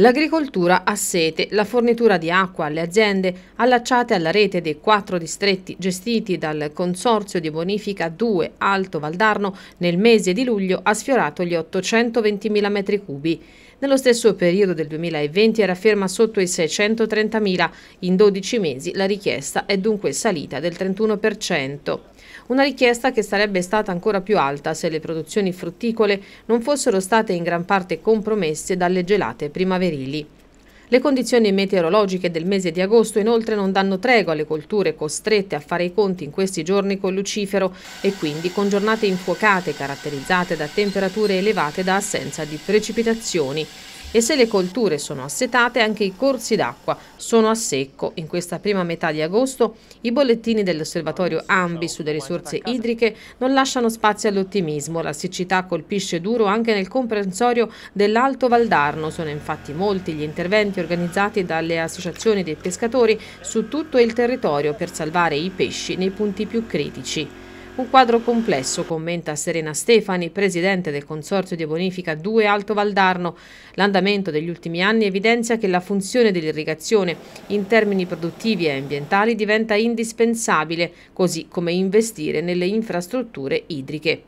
L'agricoltura ha sete, la fornitura di acqua alle aziende allacciate alla rete dei quattro distretti gestiti dal Consorzio di Bonifica 2 Alto Valdarno nel mese di luglio ha sfiorato gli 820.000 metri cubi. Nello stesso periodo del 2020 era ferma sotto i 630.000, in 12 mesi la richiesta è dunque salita del 31%. Una richiesta che sarebbe stata ancora più alta se le produzioni frutticole non fossero state in gran parte compromesse dalle gelate primavere primaverili. Le condizioni meteorologiche del mese di agosto inoltre non danno tregua alle colture costrette a fare i conti in questi giorni con Lucifero e quindi con giornate infuocate caratterizzate da temperature elevate da assenza di precipitazioni e se le colture sono assetate anche i corsi d'acqua sono a secco. In questa prima metà di agosto i bollettini dell'osservatorio Ambi sulle risorse idriche non lasciano spazio all'ottimismo. La siccità colpisce duro anche nel comprensorio dell'Alto Valdarno. Sono infatti molti gli interventi organizzati dalle associazioni dei pescatori su tutto il territorio per salvare i pesci nei punti più critici. Un quadro complesso, commenta Serena Stefani, presidente del Consorzio di Bonifica 2 Alto Valdarno. L'andamento degli ultimi anni evidenzia che la funzione dell'irrigazione in termini produttivi e ambientali diventa indispensabile, così come investire nelle infrastrutture idriche.